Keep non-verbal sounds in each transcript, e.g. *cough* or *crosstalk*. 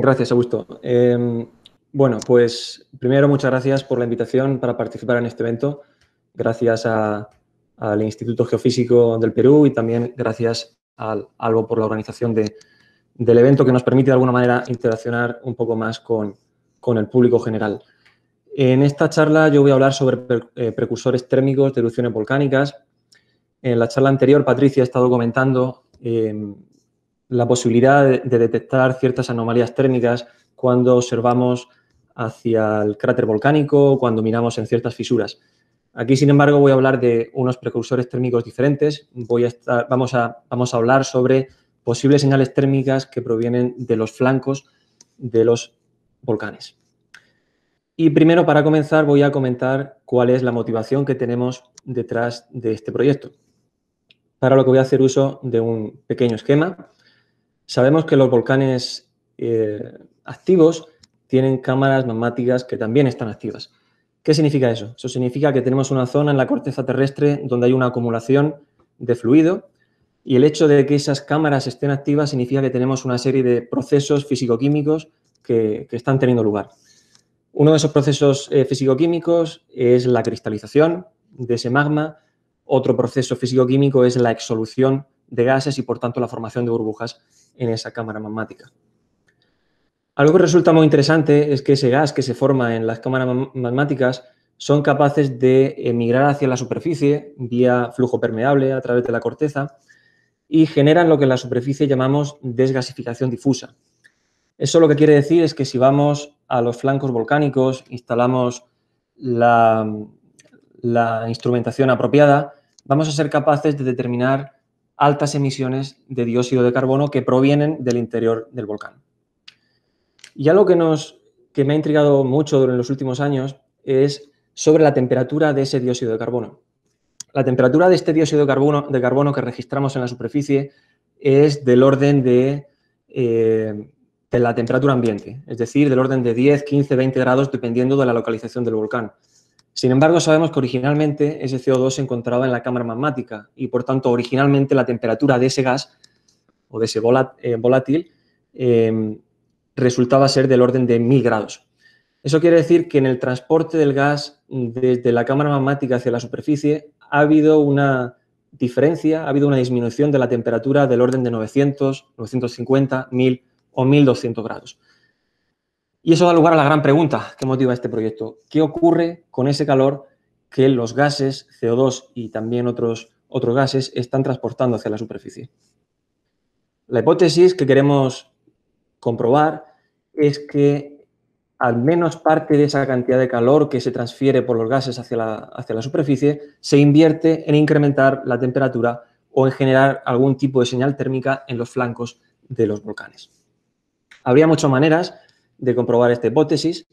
gracias, Augusto. Em, bueno, pues primero muchas gracias por la invitación para participar en este evento. Gracias al Instituto Geofísico del Perú y también gracias al Albo por la organización del evento que nos permite de alguna manera interaccionar un poco más con, el público general. En esta charla yo voy a hablar sobre eh, precursores térmicos de erupciones volcánicas. En la charla anterior Patricia ha estado comentando em, la posibilidad de, detectar ciertas anomalías térmicas cuando observamos hacia el cráter volcánico, cuando miramos en ciertas fisuras. Aquí, sin embargo, voy a hablar de unos precursores térmicos diferentes. Voy vamos, a, vamos a hablar sobre posibles señales térmicas que provienen de los flancos de los volcanes. Y primero, para comenzar, voy a comentar cuál es la motivación que tenemos detrás de este proyecto. Para lo que voy a hacer uso de un pequeño esquema Sabemos que los volcanes eh, activos tienen cámaras magmáticas que también están activas. ¿Qué significa eso? Eso significa que tenemos una zona en la corteza terrestre donde hay una acumulación de fluido y el hecho de que esas cámaras estén activas significa que tenemos una serie de procesos fisicoquímicos que, que están teniendo lugar. Uno de esos procesos eh, físico-químicos es la cristalización de ese magma. Otro proceso fisicoquímico es la exolución, de gases y por tanto la formación de burbujas en esa cámara magmática. Algo que resulta muy interesante es que ese gas que se forma en las cámaras magmáticas son capaces de emigrar hacia la superficie vía flujo permeable a través de la corteza y generan lo que en la superficie llamamos desgasificación difusa. Eso lo que quiere decir es que si vamos a los flancos volcánicos, instalamos la, instrumentación apropiada, vamos a ser capaces de determinar altas emisiones de dióxido de carbono que provienen del interior del volcán. Y algo que, me ha intrigado mucho durante los últimos años es sobre la temperatura de ese dióxido de carbono. La temperatura de este dióxido de carbono, que registramos en la superficie es del orden de, eh, de la temperatura ambiente, es decir, del orden de 10, 15, 20 grados dependiendo de la localización del volcán. Sin embargo, sabemos que originalmente ese CO2 se encontraba en la cámara magmática y, por tanto, originalmente la temperatura de ese gas o de ese eh, volátil em, resultaba ser del orden de 1000 grados. Eso quiere decir que en el transporte del gas desde la cámara magmática hacia la superficie ha habido una diferencia, ha habido una disminución de la temperatura del orden de 900, 950, 1000 o 1200 grados. Y eso da lugar a la gran pregunta que motiva este proyecto. ¿Qué ocurre con ese calor que los gases CO2 y también otros, otros gases están transportando hacia la superficie? La hipótesis que queremos comprobar es que al menos parte de esa cantidad de calor que se transfiere por los gases hacia la, hacia la superficie se invierte en incrementar la temperatura o en generar algún tipo de señal térmica en los flancos de los volcanes. Habría muchas maneras de comprobar esta hipótesis.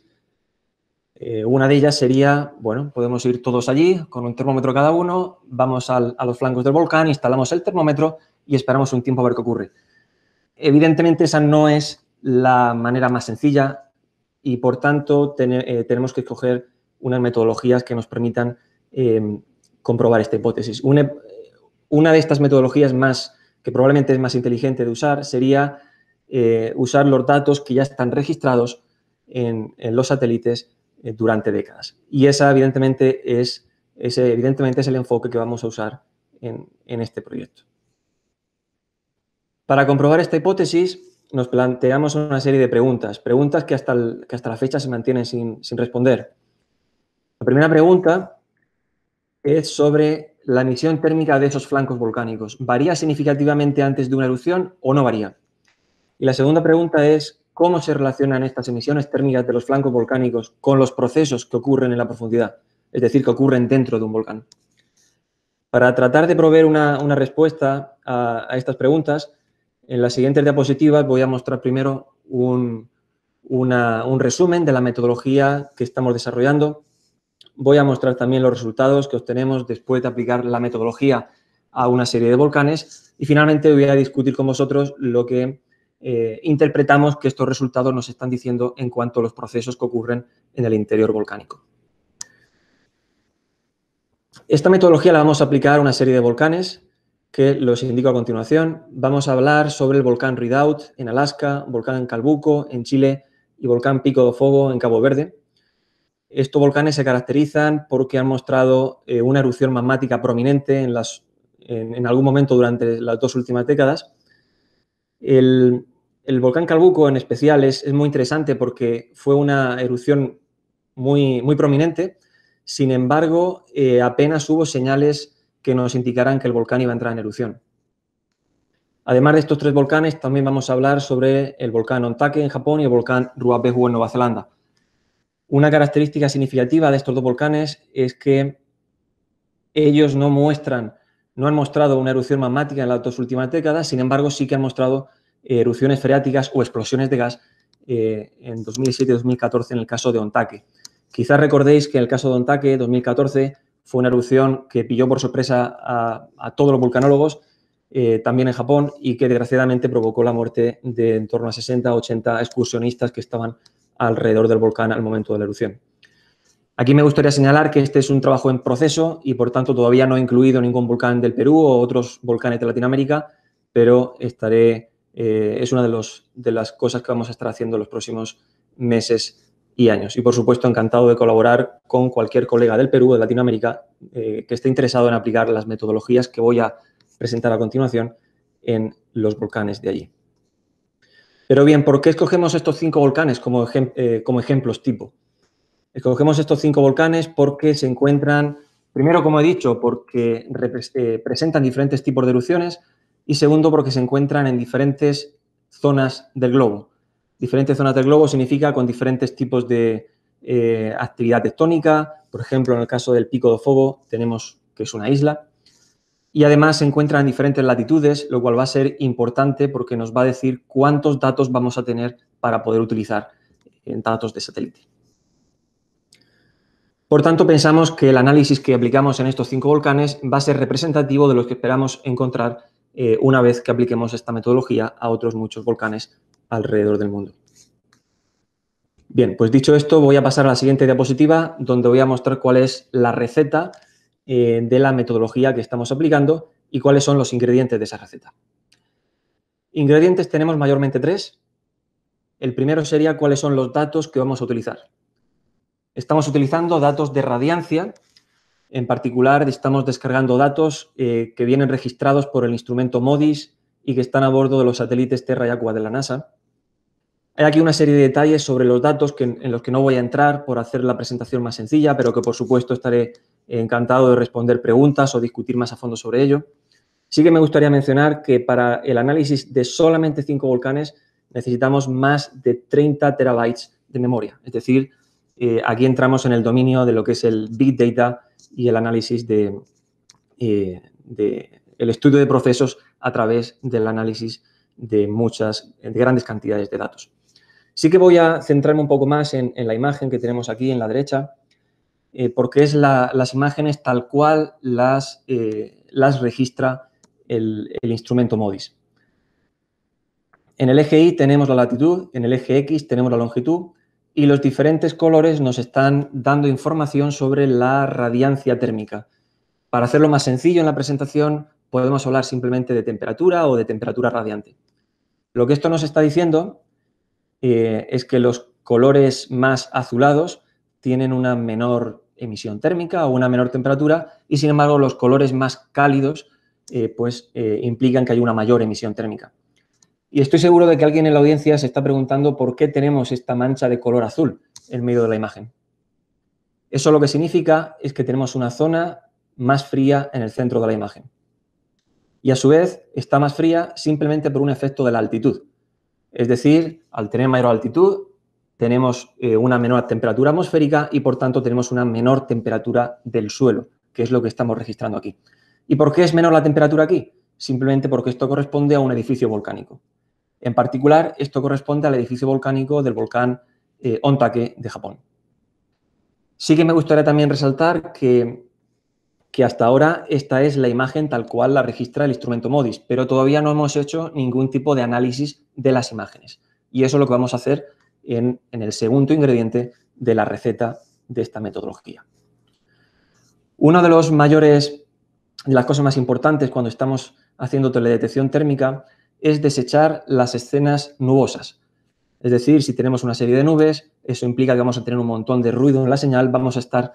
Eh, una de ellas sería, bueno, podemos ir todos allí con un termómetro cada uno, vamos a los flancos del volcán, instalamos el termómetro y esperamos un tiempo a ver qué ocurre. Evidentemente esa no es la manera más sencilla y por tanto eh, tenemos que escoger unas metodologías que nos permitan eh, comprobar esta hipótesis. Una, una de estas metodologías más que probablemente es más inteligente de usar sería eh, usar los datos que ya están registrados en, los satélites eh, durante décadas. Y esa, evidentemente, es, ese, evidentemente, es el enfoque que vamos a usar en, este proyecto. Para comprobar esta hipótesis, nos planteamos una serie de preguntas, preguntas que hasta, hasta la fecha se mantienen sin, sin responder. La primera pregunta es sobre la emisión térmica de esos flancos volcánicos. ¿Varía significativamente antes de una erupción o no varía? Y la segunda pregunta es, ¿cómo se relacionan estas emisiones térmicas de los flancos volcánicos con los procesos que ocurren en la profundidad? Es decir, que ocurren dentro de un volcán. Para tratar de proveer una, respuesta a, estas preguntas, en las siguientes diapositivas voy a mostrar primero un, un resumen de la metodología que estamos desarrollando. Voy a mostrar también los resultados que obtenemos después de aplicar la metodología a una serie de volcanes y finalmente voy a discutir con vosotros lo que eh, interpretamos que estos resultados nos están diciendo en cuanto a los procesos que ocurren en el interior volcánico. Esta metodología la vamos a aplicar a una serie de volcanes que los indico a continuación. Vamos a hablar sobre el volcán Redoubt en Alaska, volcán Calbuco en Chile y volcán Pico de Fuego en Cabo Verde. Estos volcanes se caracterizan porque han mostrado eh, una erupción magmática prominente en, las, algún momento durante las dos últimas décadas. El, el volcán Calbuco en especial es, muy interesante porque fue una erupción muy, muy prominente, sin embargo, eh, apenas hubo señales que nos indicaran que el volcán iba a entrar en erupción. Además de estos tres volcanes, también vamos a hablar sobre el volcán Ontake en Japón y el volcán Ruapehu en Nueva Zelanda. Una característica significativa de estos dos volcanes es que ellos no muestran, no han mostrado una erupción magmática en las dos últimas décadas, sin embargo, sí que han mostrado erupciones freáticas o explosiones de gas eh, en 2007-2014 en el caso de Ontake. Quizás recordéis que en el caso de Ontake, 2014, fue una erupción que pilló por sorpresa a, todos los vulcanólogos, eh, también en Japón, y que desgraciadamente provocó la muerte de en torno a 60 80 excursionistas que estaban alrededor del volcán al momento de la erupción. Aquí me gustaría señalar que este es un trabajo en proceso y por tanto todavía no he incluido ningún volcán del Perú o otros volcanes de Latinoamérica, pero estaré eh, es una de, de las cosas que vamos a estar haciendo los próximos meses y años. Y por supuesto, encantado de colaborar con cualquier colega del Perú de Latinoamérica eh, que esté interesado en aplicar las metodologías que voy a presentar a continuación en los volcanes de allí. Pero bien, ¿por qué escogemos estos cinco volcanes como, eh, como ejemplos tipo? Escogemos estos cinco volcanes porque se encuentran, primero, como he dicho, porque presentan diferentes tipos de erupciones, y segundo porque se encuentran en diferentes zonas del globo. Diferentes zonas del globo significa con diferentes tipos de eh, actividad tectónica, por ejemplo, en el caso del Pico de Fogo tenemos que es una isla, y además se encuentran en diferentes latitudes, lo cual va a ser importante porque nos va a decir cuántos datos vamos a tener para poder utilizar en eh, datos de satélite. Por tanto, pensamos que el análisis que aplicamos en estos cinco volcanes va a ser representativo de los que esperamos encontrar eh, una vez que apliquemos esta metodología a otros muchos volcanes alrededor del mundo. Bien, pues dicho esto, voy a pasar a la siguiente diapositiva donde voy a mostrar cuál es la receta eh, de la metodología que estamos aplicando y cuáles son los ingredientes de esa receta. Ingredientes tenemos mayormente tres. El primero sería cuáles son los datos que vamos a utilizar. Estamos utilizando datos de radiancia en particular, estamos descargando datos eh, que vienen registrados por el instrumento MODIS y que están a bordo de los satélites Terra y Aqua de la NASA. Hay aquí una serie de detalles sobre los datos en los que no voy a entrar por hacer la presentación más sencilla, pero que por supuesto estaré encantado de responder preguntas o discutir más a fondo sobre ello. Sí que me gustaría mencionar que para el análisis de solamente cinco volcanes necesitamos más de 30 terabytes de memoria. Es decir, eh, aquí entramos en el dominio de lo que es el Big Data y el análisis eh, de, el estudio de procesos a través del análisis de muchas, de grandes cantidades de datos. Sí que voy a centrarme un poco más en, la imagen que tenemos aquí en la derecha, eh, porque es las imágenes tal cual las, eh, las registra el, el, instrumento MODIS. En el eje Y tenemos la latitud, en el eje X tenemos la longitud y los diferentes colores nos están dando información sobre la radiancia térmica. Para hacerlo más sencillo en la presentación, podemos hablar simplemente de temperatura o de temperatura radiante. Lo que esto nos está diciendo eh, es que los colores más azulados tienen una menor emisión térmica o una menor temperatura y sin embargo los colores más cálidos eh, pues eh, implican que hay una mayor emisión térmica. Y estoy seguro de que alguien en la audiencia se está preguntando por qué tenemos esta mancha de color azul en medio de la imagen. Eso lo que significa es que tenemos una zona más fría en el centro de la imagen. Y a su vez está más fría simplemente por un efecto de la altitud. Es decir, al tener mayor altitud, tenemos eh, una menor temperatura atmosférica y por tanto tenemos una menor temperatura del suelo, que es lo que estamos registrando aquí. ¿Y por qué es menor la temperatura aquí? Simplemente porque esto corresponde a un edificio volcánico. En particular, esto corresponde al edificio volcánico del volcán eh, Ontake de Japón. Sí que me gustaría también resaltar que, hasta ahora esta es la imagen tal cual la registra el instrumento MODIS, pero todavía no hemos hecho ningún tipo de análisis de las imágenes. Y eso es lo que vamos a hacer en, en el segundo ingrediente de la receta de esta metodología. Uno de los mayores, de las cosas más importantes cuando estamos haciendo teledetección térmica es desechar las escenas nubosas. Es decir, si tenemos una serie de nubes, eso implica que vamos a tener un montón de ruido en la señal, vamos a estar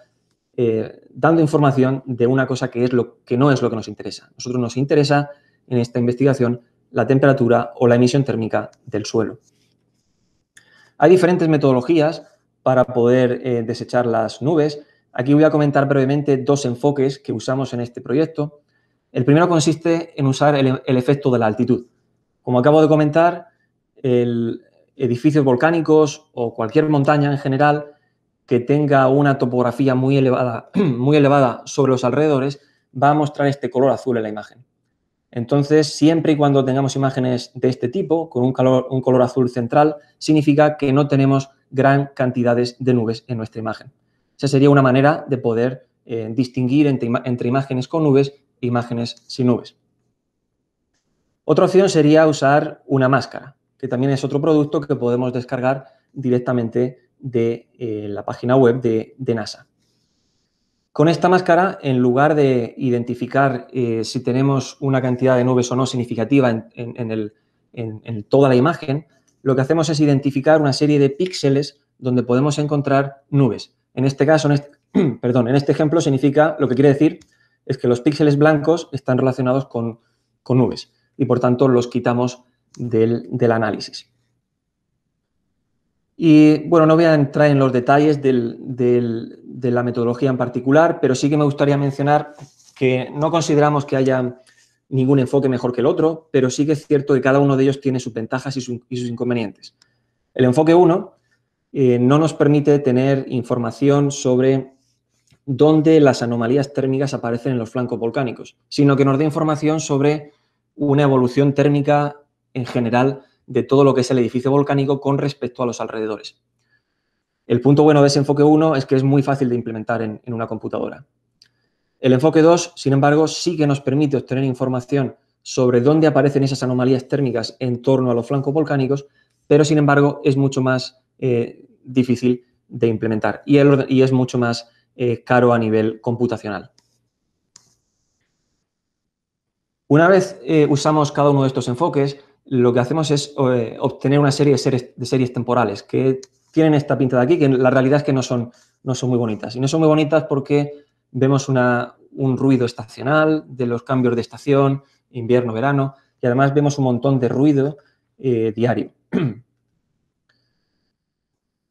eh, dando información de una cosa que, es lo, que no es lo que nos interesa. Nosotros nos interesa en esta investigación la temperatura o la emisión térmica del suelo. Hay diferentes metodologías para poder eh, desechar las nubes. Aquí voy a comentar brevemente dos enfoques que usamos en este proyecto. El primero consiste en usar el efecto de la altitud. Como acabo de comentar, edificios volcánicos o cualquier montaña en general que tenga una topografía muy elevada, *clears throat* muy elevada sobre los alrededores va a mostrar este color azul en la imagen. Entonces, siempre y cuando tengamos imágenes de este tipo, con un, color azul central, significa que no tenemos gran cantidades de nubes en nuestra imagen. Esa sería una manera de poder eh, distinguir entre, entre imágenes con nubes e imágenes sin nubes. Otra opción sería usar una máscara, que también es otro producto que podemos descargar directamente de eh, la página web de, NASA. Con esta máscara, en lugar de identificar eh, si tenemos una cantidad de nubes o no significativa en, toda la imagen, lo que hacemos es identificar una serie de píxeles donde podemos encontrar nubes. En este caso, este, *clears throat* perdón, en este ejemplo significa, lo que quiere decir es que los píxeles blancos están relacionados con nubes y por tanto los quitamos del, análisis. Y bueno, no voy a entrar en los detalles de la metodología en particular, pero sí que me gustaría mencionar que no consideramos que haya ningún enfoque mejor que el otro, pero sí que es cierto que cada uno de ellos tiene sus ventajas y, sus inconvenientes. El enfoque 1 eh, no nos permite tener información sobre dónde las anomalías térmicas aparecen en los flancos volcánicos, sino que nos da información sobre una evolución térmica en general de todo lo que es el edificio volcánico con respecto a los alrededores. El punto bueno de ese enfoque 1 es que es muy fácil de implementar en, una computadora. El enfoque 2, sin embargo, sí que nos permite obtener información sobre dónde aparecen esas anomalías térmicas en torno a los flancos volcánicos, pero sin embargo es mucho más eh, difícil de implementar y, es mucho más eh, caro a nivel computacional. Una vez eh, usamos cada uno de estos enfoques, lo que hacemos es eh, obtener una serie de, series, temporales que tienen esta pinta de aquí, que la realidad es que no son, no son muy bonitas. Y no son muy bonitas porque vemos un ruido estacional de los cambios de estación, invierno, verano, y además vemos un montón de ruido eh, diario. *clears throat*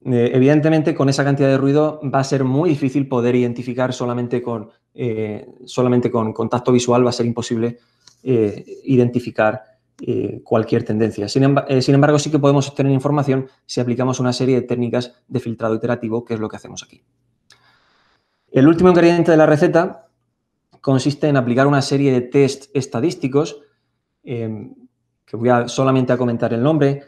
evidentemente, con esa cantidad de ruido va a ser muy difícil poder identificar solamente con, solamente con contacto visual, va a ser imposible eh, identificar eh, cualquier tendencia. Eh, sin, embargo, sí que podemos obtener información si aplicamos una serie de técnicas de filtrado iterativo, que es lo que hacemos aquí. El último ingrediente de la receta consiste en aplicar una serie de test estadísticos, em, que voy solamente a comentar el nombre.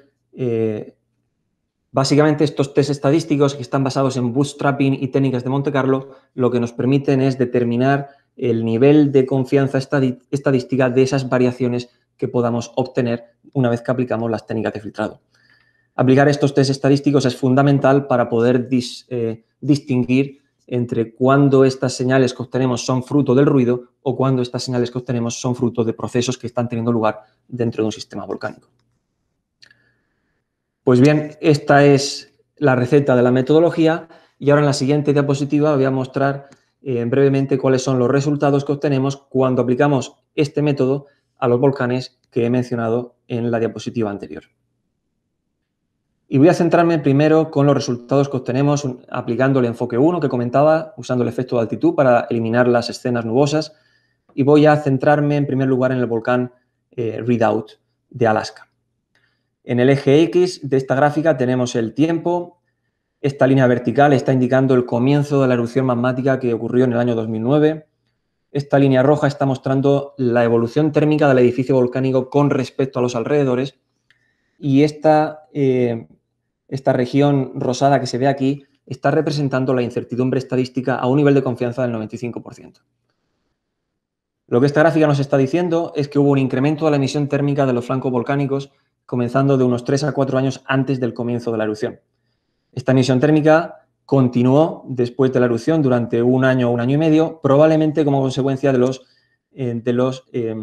básicamente, estos test estadísticos que están basados en bootstrapping y técnicas de Monte Carlo, lo que nos permiten es determinar el nivel de confianza estadística de esas variaciones que podamos obtener una vez que aplicamos las técnicas de filtrado. Aplicar estos test estadísticos es fundamental para poder eh, distinguir entre cuándo estas señales que obtenemos son fruto del ruido o cuándo estas señales que obtenemos son fruto de procesos que están teniendo lugar dentro de un sistema volcánico. Pues bien, esta es la receta de la metodología y ahora en la siguiente diapositiva voy a mostrar eh, brevemente cuáles son los resultados que obtenemos cuando aplicamos este método a los volcanes que he mencionado en la diapositiva anterior. Y voy a centrarme primero con los resultados que obtenemos aplicando el enfoque 1 que comentaba, usando el efecto de altitud para eliminar las escenas nubosas. Y voy a centrarme en primer lugar en el volcán eh, Readout de Alaska. En el eje X de esta gráfica tenemos el tiempo, esta línea vertical está indicando el comienzo de la erupción magmática que ocurrió en el año 2009. Esta línea roja está mostrando la evolución térmica del edificio volcánico con respecto a los alrededores. Y esta, eh, esta región rosada que se ve aquí está representando la incertidumbre estadística a un nivel de confianza del 95%. Lo que esta gráfica nos está diciendo es que hubo un incremento de la emisión térmica de los flancos volcánicos comenzando de unos 3 a 4 años antes del comienzo de la erupción. Esta emisión térmica continuó después de la erupción durante un año o un año y medio, probablemente como consecuencia de los, eh, de los, eh,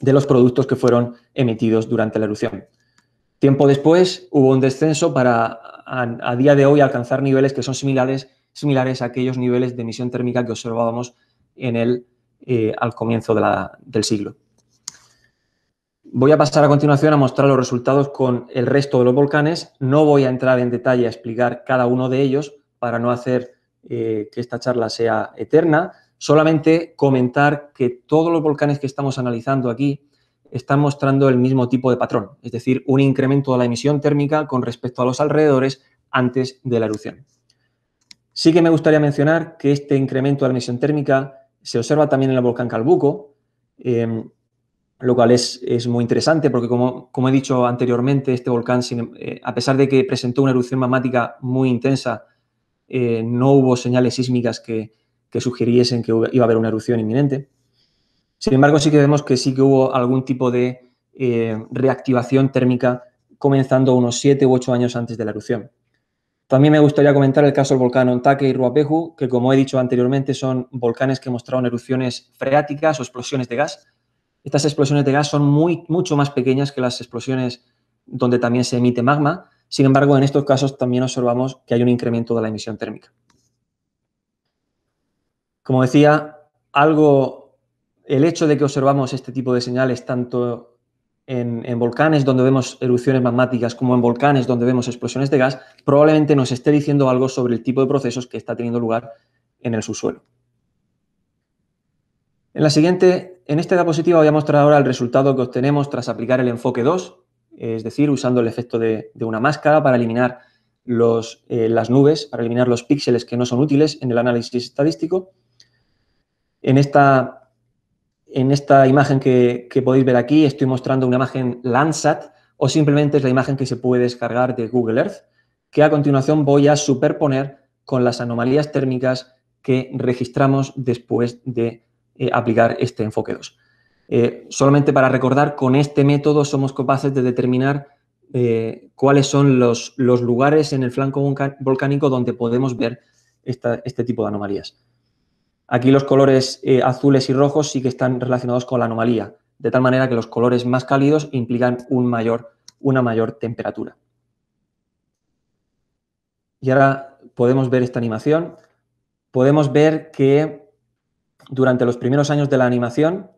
de los productos que fueron emitidos durante la erupción. Tiempo después hubo un descenso para a, día de hoy alcanzar niveles que son similares, similares a aquellos niveles de emisión térmica que observábamos en el, eh, al comienzo del siglo. Voy a pasar a continuación a mostrar los resultados con el resto de los volcanes. No voy a entrar en detalle a explicar cada uno de ellos para no hacer eh, que esta charla sea eterna. Solamente comentar que todos los volcanes que estamos analizando aquí están mostrando el mismo tipo de patrón, es decir, un incremento de la emisión térmica con respecto a los alrededores antes de la erupción. Sí que me gustaría mencionar que este incremento de la emisión térmica se observa también en el volcán Calbuco. Em, lo cual es, es muy interesante porque, como, he dicho anteriormente, este volcán, eh, a pesar de que presentó una erupción magmática muy intensa, eh, no hubo señales sísmicas que, sugiriesen que iba a haber una erupción inminente. Sin embargo, sí que vemos que sí que hubo algún tipo de eh, reactivación térmica comenzando unos 7 u 8 años antes de la erupción. También me gustaría comentar el caso del volcán Ontake y Ruapehu, que como he dicho anteriormente son volcanes que mostraron erupciones freáticas o explosiones de gas, estas explosiones de gas son mucho más pequeñas que las explosiones donde también se emite magma. Sin embargo, en estos casos también observamos que hay un incremento de la emisión térmica. Como decía, algo, el hecho de que observamos este tipo de señales tanto en, en, volcanes donde vemos erupciones magmáticas como en volcanes donde vemos explosiones de gas, probablemente nos esté diciendo algo sobre el tipo de procesos que está teniendo lugar en el subsuelo. En la siguiente en esta diapositiva voy a mostrar ahora el resultado que obtenemos tras aplicar el enfoque 2, es decir, usando el efecto de, una máscara para eliminar eh, las nubes, para eliminar los píxeles que no son útiles en el análisis estadístico. En esta, en esta imagen que, que podéis ver aquí estoy mostrando una imagen Landsat o simplemente es la imagen que se puede descargar de Google Earth, que a continuación voy a superponer con las anomalías térmicas que registramos después de eh, aplicar este enfoque 2. Eh, solamente para recordar, con este método somos capaces de determinar eh, cuáles son los, los, lugares en el flanco volcánico donde podemos ver este tipo de anomalías. Aquí los colores azules y rojos sí que están relacionados con la anomalía, de tal manera que los colores más cálidos implican un mayor, una mayor temperatura. Y ahora podemos ver esta animación. Podemos ver que durante los primeros años de la animación,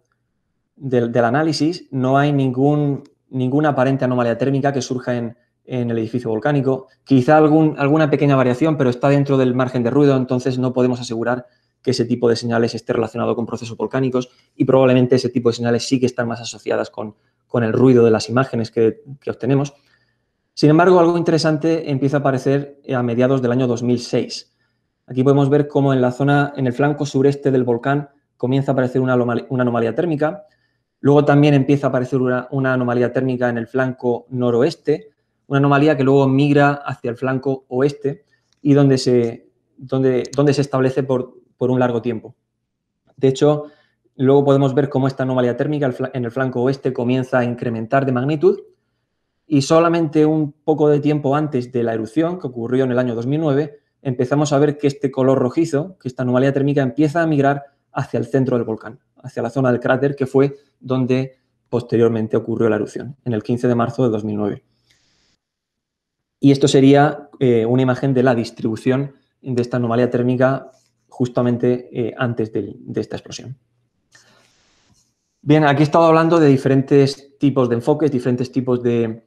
del, análisis, no hay ningún, ninguna aparente anomalía térmica que surja en, el edificio volcánico. Quizá algún, alguna pequeña variación, pero está dentro del margen de ruido, entonces no podemos asegurar que ese tipo de señales esté relacionado con procesos volcánicos y probablemente ese tipo de señales sí que están más asociadas con, el ruido de las imágenes que, que, obtenemos. Sin embargo, algo interesante empieza a aparecer a mediados del año 2006. Aquí podemos ver cómo en la zona, en el flanco sureste del volcán, comienza a aparecer una, anomalía térmica. Luego también empieza a aparecer una, anomalía térmica en el flanco noroeste, una anomalía que luego migra hacia el flanco oeste y donde se, donde, donde se establece por, por un largo tiempo. De hecho, luego podemos ver cómo esta anomalía térmica en el flanco oeste comienza a incrementar de magnitud y solamente un poco de tiempo antes de la erupción, que ocurrió en el año 2009, empezamos a ver que este color rojizo, que esta anomalía térmica empieza a migrar hacia el centro del volcán, hacia la zona del cráter que fue donde posteriormente ocurrió la erupción, en el 15 de marzo de 2009. Y esto sería eh, una imagen de la distribución de esta anomalía térmica justamente eh, antes de, esta explosión. Bien, aquí he estado hablando de diferentes tipos de enfoques, diferentes tipos de,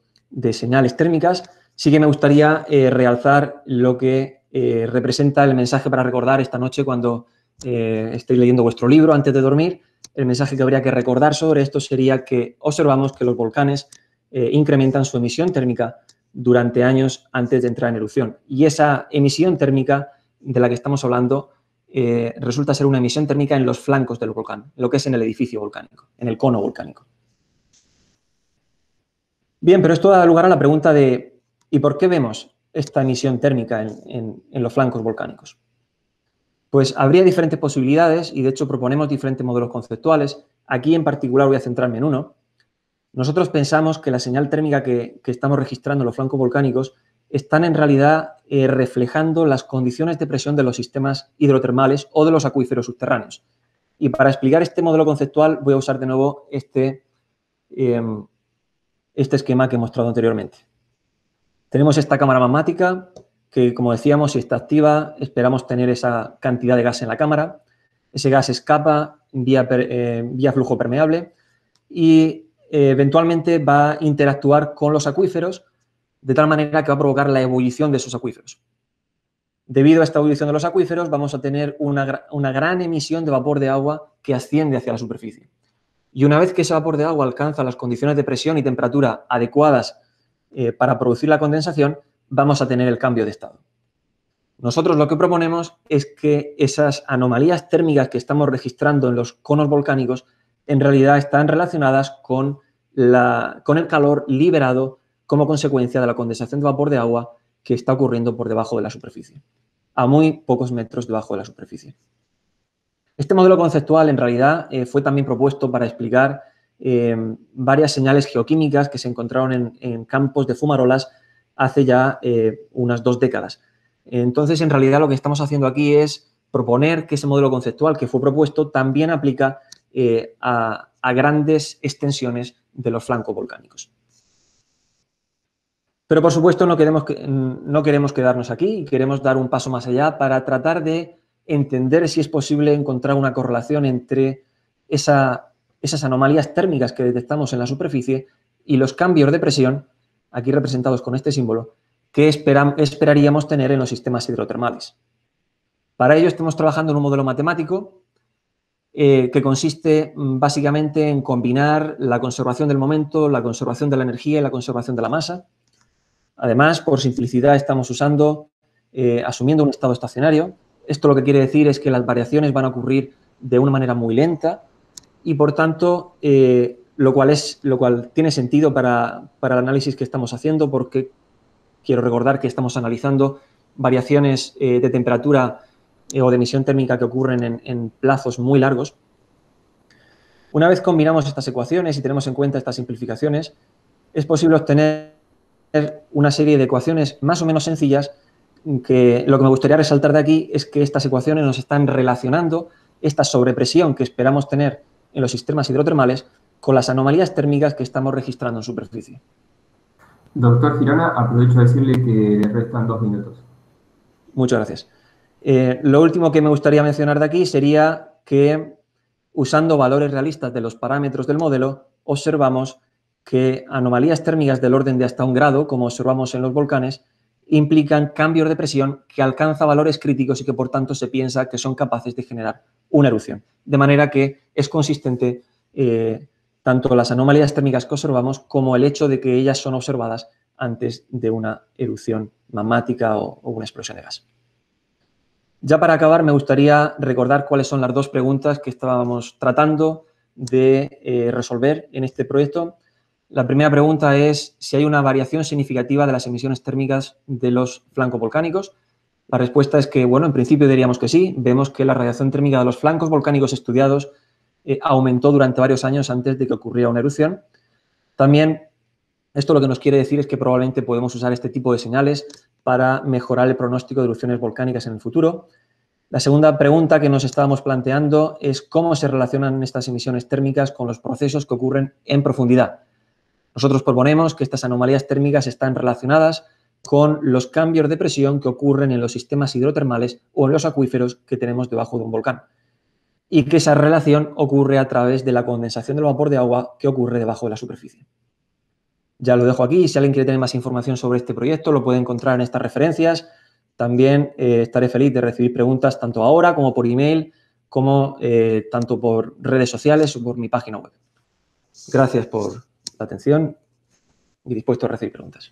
señales térmicas. Sí que me gustaría eh, realzar lo que eh, representa el mensaje para recordar esta noche cuando eh, estoy leyendo vuestro libro antes de dormir. El mensaje que habría que recordar sobre esto sería que observamos que los volcanes eh, incrementan su emisión térmica durante años antes de entrar en erupción. Y esa emisión térmica de la que estamos hablando eh, resulta ser una emisión térmica en los flancos del volcán, lo que es en el edificio volcánico, en el cono volcánico. Bien, pero esto da lugar a la pregunta de ¿y por qué vemos esta emisión térmica en, los flancos volcánicos? Pues habría diferentes posibilidades y de hecho proponemos diferentes modelos conceptuales. Aquí en particular voy a centrarme en uno. Nosotros pensamos que la señal térmica que, estamos registrando en los flancos volcánicos están en realidad eh, reflejando las condiciones de presión de los sistemas hidrotermales o de los acuíferos subterráneos. Y para explicar este modelo conceptual voy a usar de nuevo este, eh, este esquema que he mostrado anteriormente. Tenemos esta cámara magmática que, como decíamos, si está activa, esperamos tener esa cantidad de gas en la cámara. Ese gas escapa vía, eh, flujo permeable y eh, eventualmente va a interactuar con los acuíferos de tal manera que va a provocar la ebullición de esos acuíferos. Debido a esta ebullición de los acuíferos, vamos a tener una, una gran emisión de vapor de agua que asciende hacia la superficie. Y una vez que ese vapor de agua alcanza las condiciones de presión y temperatura adecuadas eh, para producir la condensación, vamos a tener el cambio de estado. Nosotros lo que proponemos es que esas anomalías térmicas que estamos registrando en los conos volcánicos en realidad están relacionadas con, con el calor liberado como consecuencia de la condensación de vapor de agua que está ocurriendo por debajo de la superficie, a muy pocos metros debajo de la superficie. Este modelo conceptual en realidad eh, fue también propuesto para explicar Em, varias señales geoquímicas que se encontraron en, campos de fumarolas hace ya eh, unas dos décadas. Entonces, en realidad lo que estamos haciendo aquí es proponer que ese modelo conceptual que fue propuesto también aplica eh, a, grandes extensiones de los flancos volcánicos. Pero, por supuesto, no queremos, no queremos quedarnos aquí y queremos dar un paso más allá para tratar de entender si es posible encontrar una correlación entre esa esas anomalías térmicas que detectamos en la superficie y los cambios de presión, aquí representados con este símbolo, que esperaríamos tener en los sistemas hidrotermales. Para ello estamos trabajando en un modelo matemático eh, que consiste mm, básicamente en combinar la conservación del momento, la conservación de la energía y la conservación de la masa. Además, por simplicidad, estamos usando, eh, asumiendo un estado estacionario. Esto lo que quiere decir es que las variaciones van a ocurrir de una manera muy lenta, y por tanto, eh, lo, cual es, lo cual tiene sentido para, el análisis que estamos haciendo porque quiero recordar que estamos analizando variaciones eh, de temperatura eh, o de emisión térmica que ocurren en, en, plazos muy largos. Una vez combinamos estas ecuaciones y tenemos en cuenta estas simplificaciones, es posible obtener una serie de ecuaciones más o menos sencillas que lo que me gustaría resaltar de aquí es que estas ecuaciones nos están relacionando esta sobrepresión que esperamos tener en los sistemas hidrotermales con las anomalías térmicas que estamos registrando en superficie. Doctor Girona, aprovecho a decirle que restan dos minutos. Muchas gracias. Eh, lo último que me gustaría mencionar de aquí sería que usando valores realistas de los parámetros del modelo, observamos que anomalías térmicas del orden de hasta un grado, como observamos en los volcanes, implican cambios de presión que alcanza valores críticos y que por tanto se piensa que son capaces de generar una erupción de manera que es consistente eh, tanto las anomalías térmicas que observamos como el hecho de que ellas son observadas antes de una erupción magmática o, una explosión de gas. Ya para acabar, me gustaría recordar cuáles son las dos preguntas que estábamos tratando de eh, resolver en este proyecto. La primera pregunta es si hay una variación significativa de las emisiones térmicas de los flancos volcánicos. La respuesta es que, bueno, en principio diríamos que sí. Vemos que la radiación térmica de los flancos volcánicos estudiados eh, aumentó durante varios años antes de que ocurriera una erupción. También esto lo que nos quiere decir es que probablemente podemos usar este tipo de señales para mejorar el pronóstico de erupciones volcánicas en el futuro. La segunda pregunta que nos estábamos planteando es cómo se relacionan estas emisiones térmicas con los procesos que ocurren en profundidad. Nosotros proponemos que estas anomalías térmicas están relacionadas con los cambios de presión que ocurren en los sistemas hidrotermales o en los acuíferos que tenemos debajo de un volcán. Y que esa relación ocurre a través de la condensación del vapor de agua que ocurre debajo de la superficie. Ya lo dejo aquí. Si alguien quiere tener más información sobre este proyecto, lo puede encontrar en estas referencias. También eh, estaré feliz de recibir preguntas tanto ahora como por email, como eh, tanto por redes sociales o por mi página web. Gracias por la atención y dispuesto a recibir preguntas.